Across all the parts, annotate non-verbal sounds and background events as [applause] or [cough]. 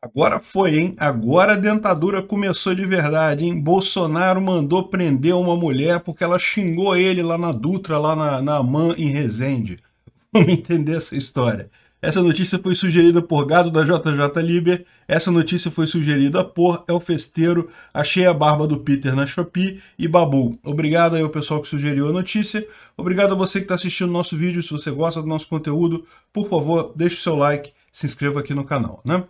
Agora foi, hein? Agora a dentadura começou de verdade, hein? Bolsonaro mandou prender uma mulher porque ela xingou ele lá na Dutra, lá na, na Man em Resende. [laughs] Vamos entender essa história. Essa notícia foi sugerida por Gado da JJ Liber. Essa notícia foi sugerida por El Festeiro. Achei a barba do Peter na Shopee e Babu. Obrigado aí ao pessoal que sugeriu a notícia. Obrigado a você que está assistindo o nosso vídeo. Se você gosta do nosso conteúdo, por favor, deixe o seu like, se inscreva aqui no canal, né?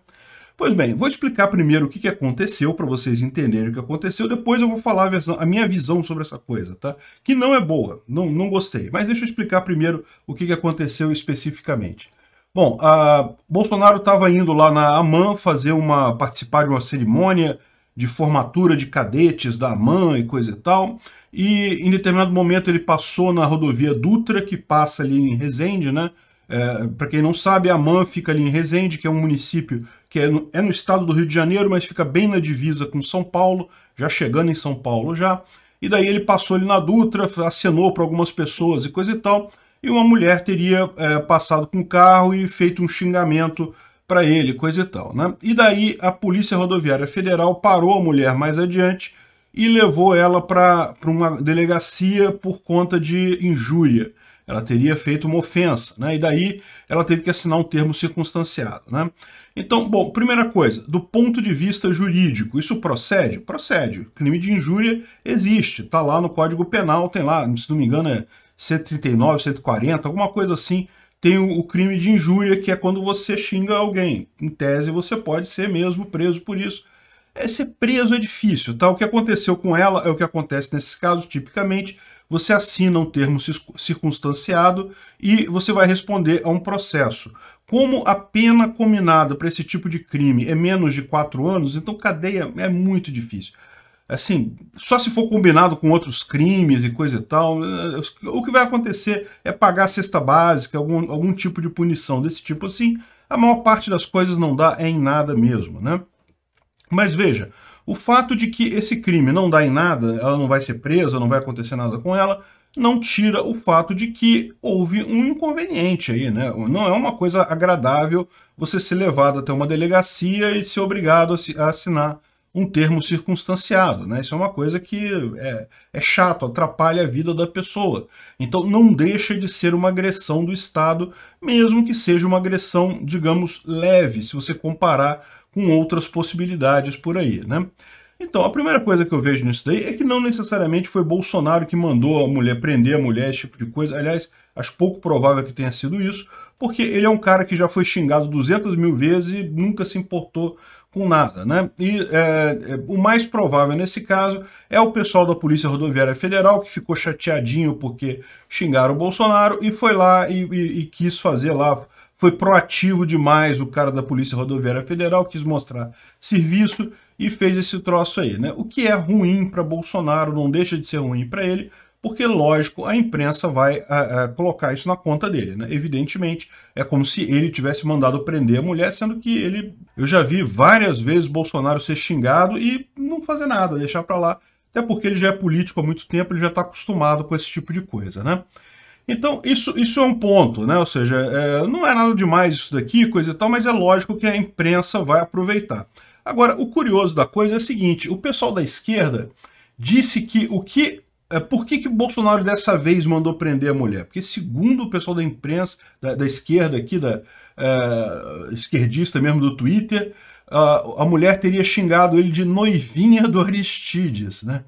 Pois bem, vou explicar primeiro o que, que aconteceu para vocês entenderem o que aconteceu, depois eu vou falar a, versão, a, minha visão sobre essa coisa, tá? Que não é boa, não, não gostei. Mas deixa eu explicar primeiro o que, que aconteceu especificamente. Bom, Bolsonaro estava indo lá na AMAN fazer uma participar de uma cerimônia de formatura de cadetes da AMAN e coisa e tal. E em determinado momento ele passou na rodovia Dutra, que passa ali em Resende, né? É, para quem não sabe, a AMAN fica ali em Resende, que é um município que é no, é no estado do Rio de Janeiro, mas fica bem na divisa com São Paulo, já chegando em São Paulo já. E daí ele passou ali na Dutra, acenou para algumas pessoas e coisa e tal. E uma mulher teria é, passado com o carro e feito um xingamento para ele, coisa e tal. Né? E daí a Polícia Rodoviária Federal parou a mulher mais adiante e levou ela para uma delegacia por conta de injúria. Ela teria feito uma ofensa, né? E daí ela teve que assinar um termo circunstanciado, né? Então, bom, primeira coisa, do ponto de vista jurídico, isso procede? Procede. crime de injúria existe, tá lá no Código Penal, tem lá, se não me engano, é 139, 140, alguma coisa assim, tem o, crime de injúria, que é quando você xinga alguém. Em tese, você pode ser mesmo preso por isso. É, ser preso é difícil, tá? O que aconteceu com ela é o que acontece nesses casos, tipicamente você assina um termo circunstanciado e você vai responder a um processo. Como a pena combinada para esse tipo de crime é menos de quatro anos, então cadeia é muito difícil. Assim, só se for combinado com outros crimes e coisa e tal, eh, eh, o que vai acontecer é pagar a cesta básica, algum, algum tipo de punição desse tipo assim. A maior parte das coisas não dá é em nada mesmo, né? Mas veja, o fato de que esse crime não dá em nada, ela não vai ser presa, não vai acontecer nada com ela, não tira o fato de que houve um inconveniente aí, né? Não é uma coisa agradável você ser levado até uma delegacia e ser obrigado a assinar um termo circunstanciado, né? Isso é uma coisa que é, é chato, atrapalha a vida da pessoa. Então não deixa de ser uma agressão do Estado, mesmo que seja uma agressão, digamos, leve, se você comparar com outras possibilidades por aí, né? Então, a primeira coisa que eu vejo nisso daí é que não necessariamente foi Bolsonaro que mandou a mulher prender a mulher, esse tipo de coisa. Aliás, acho pouco provável que tenha sido isso, porque ele é um cara que já foi xingado 200 mil vezes e nunca se importou com nada, né? E é, é, o mais provável nesse caso é o pessoal da Polícia Rodoviária Federal que ficou chateadinho porque xingaram o Bolsonaro e foi lá e, e, e quis fazer lá foi proativo demais o cara da Polícia Rodoviária Federal, quis mostrar serviço e fez esse troço aí, né? O que é ruim para Bolsonaro, não deixa de ser ruim para ele, porque, lógico, a imprensa vai a, a, colocar isso na conta dele, né? Evidentemente, é como se ele tivesse mandado prender a mulher, sendo que ele... Eu já vi várias vezes Bolsonaro ser xingado e não fazer nada, deixar para lá, até porque ele já é político há muito tempo, ele já está acostumado com esse tipo de coisa, né? Então, isso, isso é um ponto, né? Ou seja, é, não é nada demais isso daqui, coisa e tal, mas é lógico que a imprensa vai aproveitar. Agora, o curioso da coisa é o seguinte: o pessoal da esquerda disse que o que. É, por que, que Bolsonaro dessa vez mandou prender a mulher? Porque, segundo o pessoal da imprensa, da, da esquerda aqui, da é, esquerdista mesmo do Twitter, a, a mulher teria xingado ele de noivinha do Aristides, né?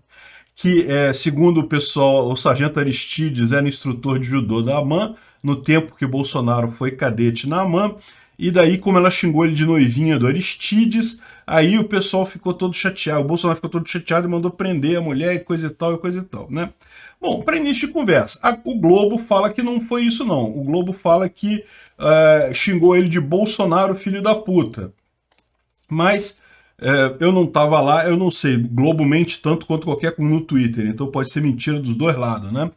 que, é, segundo o pessoal, o sargento Aristides era instrutor de judô da AMAN, no tempo que Bolsonaro foi cadete na AMAN, e daí, como ela xingou ele de noivinha do Aristides, aí o pessoal ficou todo chateado, o Bolsonaro ficou todo chateado e mandou prender a mulher e coisa e tal, e coisa e tal, né? Bom, para início de conversa, a, o Globo fala que não foi isso não. O Globo fala que uh, xingou ele de Bolsonaro, filho da puta. Mas é, eu não estava lá, eu não sei. globalmente tanto quanto qualquer um no Twitter, então pode ser mentira dos dois lados, né?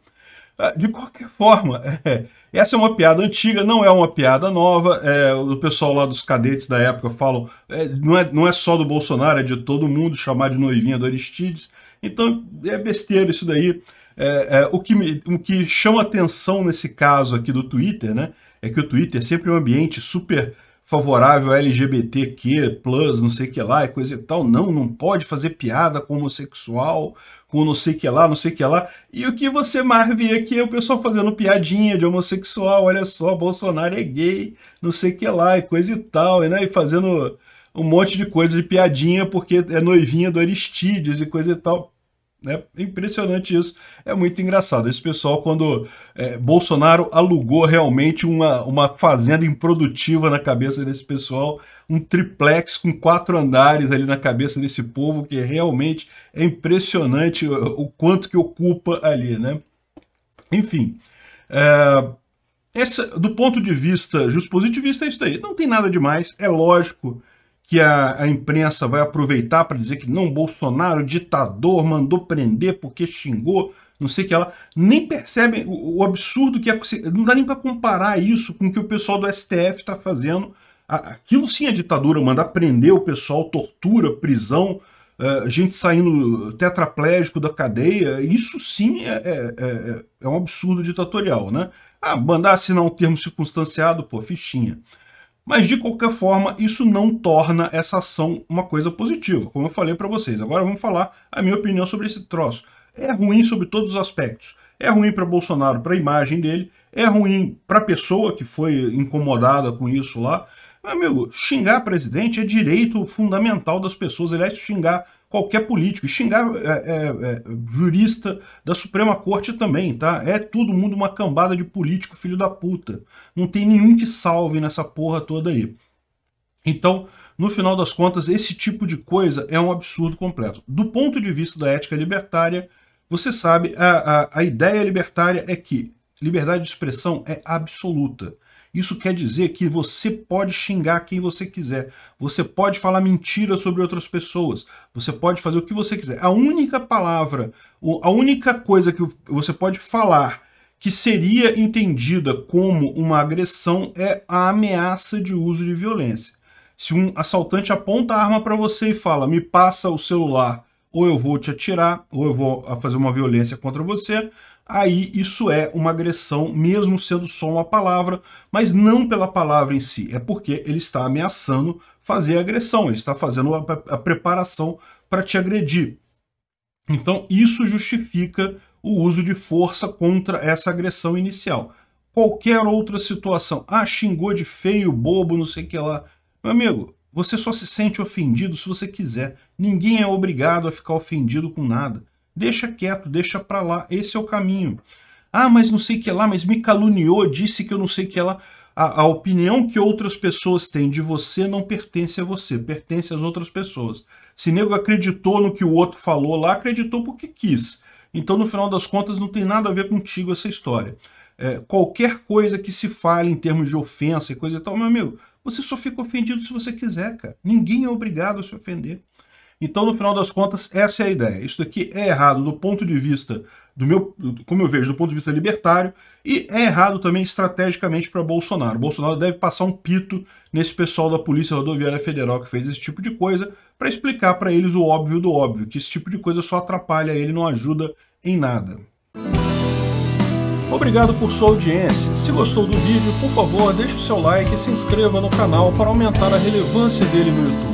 É, de qualquer forma, [laughs] é, essa é uma piada antiga, não é uma piada nova. É, o pessoal lá dos cadetes da época falam, é, não, é, não é só do Bolsonaro, é de todo mundo chamar de noivinha do Aristides. Então é besteira isso daí. É, o, que me, o que chama atenção nesse caso aqui do Twitter, né? É que o Twitter é sempre um ambiente super favorável a LGBTQ+, não sei que lá, e coisa e tal. Não, não pode fazer piada com homossexual, com não sei que lá, não sei que lá. E o que você mais vê aqui é o pessoal fazendo piadinha de homossexual, olha só, Bolsonaro é gay, não sei que lá, e coisa e tal, né? E fazendo um monte de coisa de piadinha porque é noivinha do Aristides e coisa e tal. É impressionante isso. É muito engraçado. Esse pessoal, quando é, Bolsonaro alugou realmente uma, uma fazenda improdutiva na cabeça desse pessoal, um triplex com quatro andares ali na cabeça desse povo, que realmente é impressionante o, o quanto que ocupa ali, né? Enfim. É, essa, do ponto de vista justo positivista, é isso daí. Não tem nada demais, é lógico que a, a imprensa vai aproveitar para dizer que não, Bolsonaro, ditador, mandou prender porque xingou, não sei o que ela, nem percebe o, o absurdo que é. Não dá nem para comparar isso com o que o pessoal do STF está fazendo. Aquilo sim é ditadura, mandar prender o pessoal, tortura, prisão, é, gente saindo tetraplégico da cadeia, isso sim é, é, é, é, é um absurdo ditatorial, né? Ah, mandar assinar um termo circunstanciado, pô, fichinha. Mas de qualquer forma, isso não torna essa ação uma coisa positiva, como eu falei para vocês. Agora vamos falar a minha opinião sobre esse troço. É ruim sobre todos os aspectos. É ruim para Bolsonaro, para a imagem dele, é ruim para a pessoa que foi incomodada com isso lá. Meu amigo, xingar presidente é direito fundamental das pessoas. ele é xingar qualquer político, xingar é, é, é, jurista da Suprema Corte também, tá? É todo mundo uma cambada de político filho da puta. Não tem nenhum que salve nessa porra toda aí. Então, no final das contas, esse tipo de coisa é um absurdo completo. Do ponto de vista da ética libertária, você sabe, a, a, a ideia libertária é que liberdade de expressão é absoluta. Isso quer dizer que você pode xingar quem você quiser, você pode falar mentira sobre outras pessoas, você pode fazer o que você quiser. A única palavra, a única coisa que você pode falar que seria entendida como uma agressão é a ameaça de uso de violência. Se um assaltante aponta a arma para você e fala, me passa o celular, ou eu vou te atirar, ou eu vou ah, fazer uma violência contra você, aí isso é uma agressão, mesmo sendo só uma palavra, mas não pela palavra em si, é porque ele está ameaçando fazer a agressão, ele está fazendo a, preparação para te agredir. Então isso justifica o uso de força contra essa agressão inicial. Qualquer outra situação, ah, xingou de feio, bobo, não sei o que lá. Meu amigo, você só se sente ofendido se você quiser. Ninguém é obrigado a ficar ofendido com nada. Deixa quieto, deixa para lá, esse é o caminho. Ah, mas não sei o que é lá, mas me caluniou, disse que eu não sei o que lá. A, a opinião que outras pessoas têm de você não pertence a você, pertence às outras pessoas. Se nego acreditou no que o outro falou lá, acreditou porque quis. Então, no final das contas, não tem nada a ver contigo essa história. É, qualquer coisa que se fale em termos de ofensa e coisa e tal, meu amigo, você só fica ofendido se você quiser, cara. Ninguém é obrigado a se ofender. Então, no final das contas, essa é a ideia. Isso aqui é errado do ponto de vista do meu, como eu vejo, do ponto de vista libertário, e é errado também estrategicamente para Bolsonaro. Bolsonaro deve passar um pito nesse pessoal da Polícia Rodoviária Federal que fez esse tipo de coisa, para explicar para eles o óbvio do óbvio, que esse tipo de coisa só atrapalha ele, não ajuda em nada. Obrigado por sua audiência. Se gostou do vídeo, por favor, deixe o seu like e se inscreva no canal para aumentar a relevância dele no YouTube.